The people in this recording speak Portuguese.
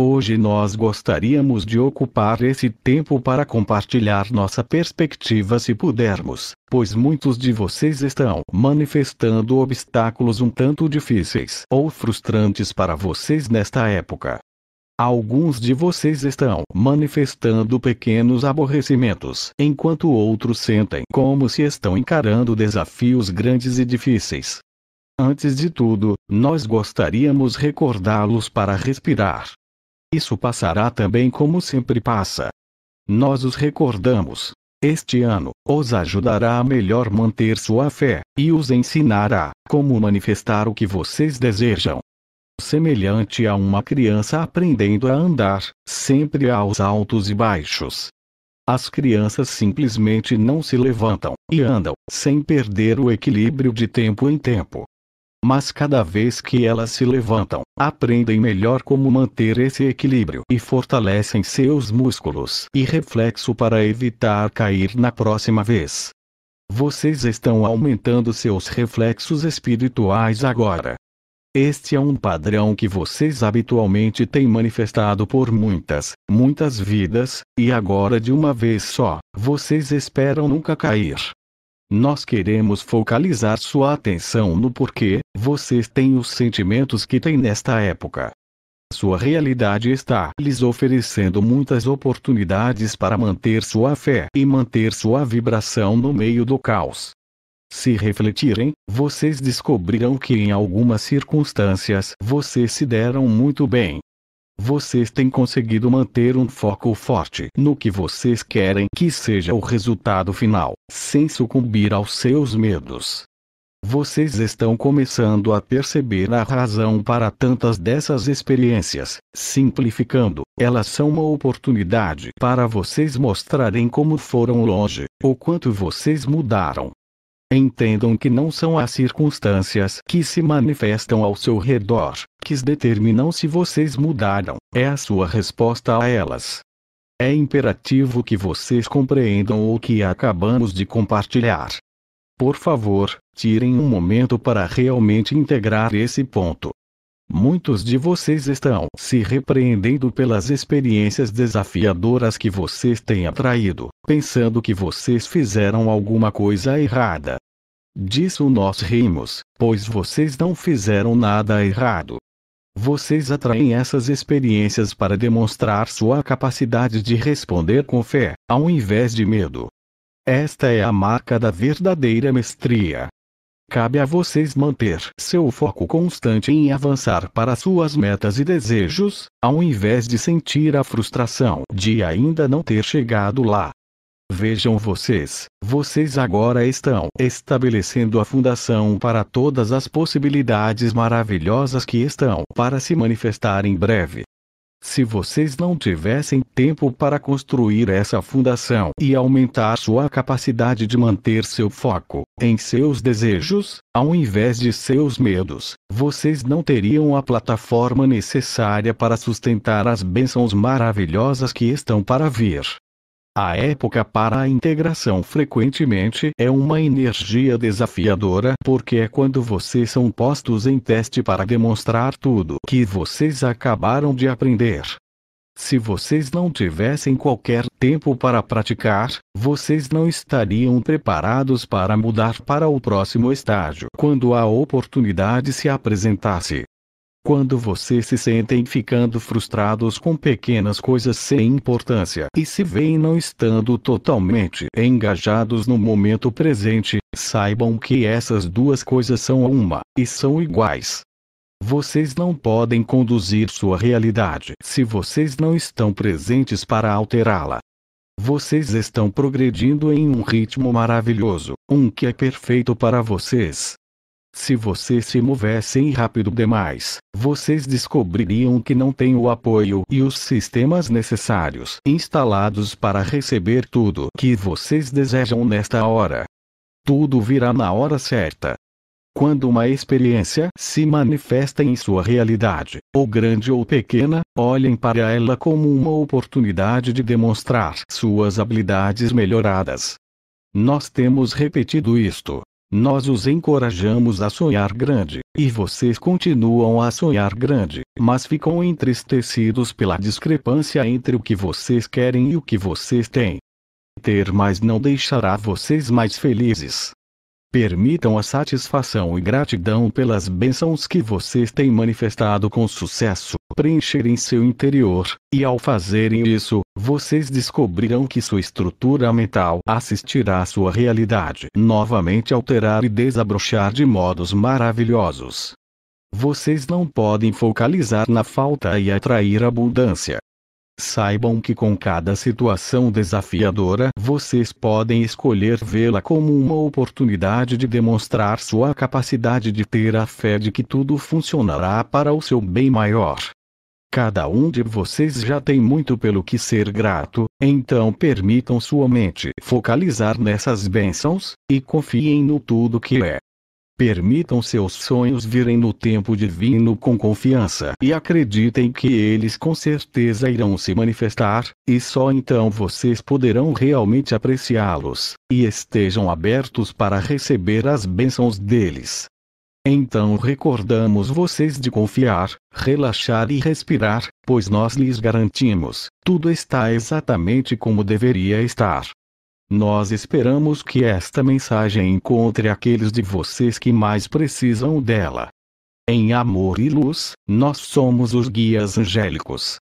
Hoje nós gostaríamos de ocupar esse tempo para compartilhar nossa perspectiva se pudermos, pois muitos de vocês estão manifestando obstáculos um tanto difíceis ou frustrantes para vocês nesta época. Alguns de vocês estão manifestando pequenos aborrecimentos, enquanto outros sentem como se estão encarando desafios grandes e difíceis. Antes de tudo, nós gostaríamos recordá-los para respirar isso passará também como sempre passa. Nós os recordamos. Este ano, os ajudará a melhor manter sua fé, e os ensinará como manifestar o que vocês desejam. Semelhante a uma criança aprendendo a andar, sempre aos altos e baixos. As crianças simplesmente não se levantam e andam, sem perder o equilíbrio de tempo em tempo mas cada vez que elas se levantam, aprendem melhor como manter esse equilíbrio e fortalecem seus músculos e reflexo para evitar cair na próxima vez. Vocês estão aumentando seus reflexos espirituais agora. Este é um padrão que vocês habitualmente têm manifestado por muitas, muitas vidas, e agora de uma vez só, vocês esperam nunca cair. Nós queremos focalizar sua atenção no porquê vocês têm os sentimentos que têm nesta época. Sua realidade está lhes oferecendo muitas oportunidades para manter sua fé e manter sua vibração no meio do caos. Se refletirem, vocês descobrirão que em algumas circunstâncias vocês se deram muito bem, vocês têm conseguido manter um foco forte no que vocês querem que seja o resultado final, sem sucumbir aos seus medos. Vocês estão começando a perceber a razão para tantas dessas experiências. Simplificando, elas são uma oportunidade para vocês mostrarem como foram longe, o quanto vocês mudaram, Entendam que não são as circunstâncias que se manifestam ao seu redor, que determinam se vocês mudaram, é a sua resposta a elas. É imperativo que vocês compreendam o que acabamos de compartilhar. Por favor, tirem um momento para realmente integrar esse ponto. Muitos de vocês estão se repreendendo pelas experiências desafiadoras que vocês têm atraído, pensando que vocês fizeram alguma coisa errada. Disso nós rimos, pois vocês não fizeram nada errado. Vocês atraem essas experiências para demonstrar sua capacidade de responder com fé, ao invés de medo. Esta é a marca da verdadeira mestria, Cabe a vocês manter seu foco constante em avançar para suas metas e desejos, ao invés de sentir a frustração de ainda não ter chegado lá. Vejam vocês, vocês agora estão estabelecendo a fundação para todas as possibilidades maravilhosas que estão para se manifestar em breve. Se vocês não tivessem tempo para construir essa fundação e aumentar sua capacidade de manter seu foco em seus desejos, ao invés de seus medos, vocês não teriam a plataforma necessária para sustentar as bênçãos maravilhosas que estão para vir. A época para a integração frequentemente é uma energia desafiadora porque é quando vocês são postos em teste para demonstrar tudo que vocês acabaram de aprender. Se vocês não tivessem qualquer tempo para praticar, vocês não estariam preparados para mudar para o próximo estágio quando a oportunidade se apresentasse quando vocês se sentem ficando frustrados com pequenas coisas sem importância e se veem não estando totalmente engajados no momento presente, saibam que essas duas coisas são uma e são iguais. Vocês não podem conduzir sua realidade se vocês não estão presentes para alterá-la. Vocês estão progredindo em um ritmo maravilhoso, um que é perfeito para vocês, se vocês se movessem rápido demais, vocês descobririam que não tem o apoio e os sistemas necessários instalados para receber tudo que vocês desejam nesta hora. Tudo virá na hora certa. Quando uma experiência se manifesta em sua realidade, ou grande ou pequena, olhem para ela como uma oportunidade de demonstrar suas habilidades melhoradas. Nós temos repetido isto nós os encorajamos a sonhar grande, e vocês continuam a sonhar grande, mas ficam entristecidos pela discrepância entre o que vocês querem e o que vocês têm. Ter mais não deixará vocês mais felizes. Permitam a satisfação e gratidão pelas bênçãos que vocês têm manifestado com sucesso, preencherem seu interior, e ao fazerem isso, vocês descobrirão que sua estrutura mental assistirá à sua realidade novamente alterar e desabrochar de modos maravilhosos. Vocês não podem focalizar na falta e atrair abundância saibam que com cada situação desafiadora vocês podem escolher vê-la como uma oportunidade de demonstrar sua capacidade de ter a fé de que tudo funcionará para o seu bem maior. Cada um de vocês já tem muito pelo que ser grato, então permitam sua mente focalizar nessas bênçãos, e confiem no tudo que é. Permitam seus sonhos virem no tempo divino com confiança e acreditem que eles com certeza irão se manifestar, e só então vocês poderão realmente apreciá-los, e estejam abertos para receber as bênçãos deles. Então recordamos vocês de confiar, relaxar e respirar, pois nós lhes garantimos, tudo está exatamente como deveria estar. Nós esperamos que esta mensagem encontre aqueles de vocês que mais precisam dela. Em amor e luz, nós somos os guias angélicos.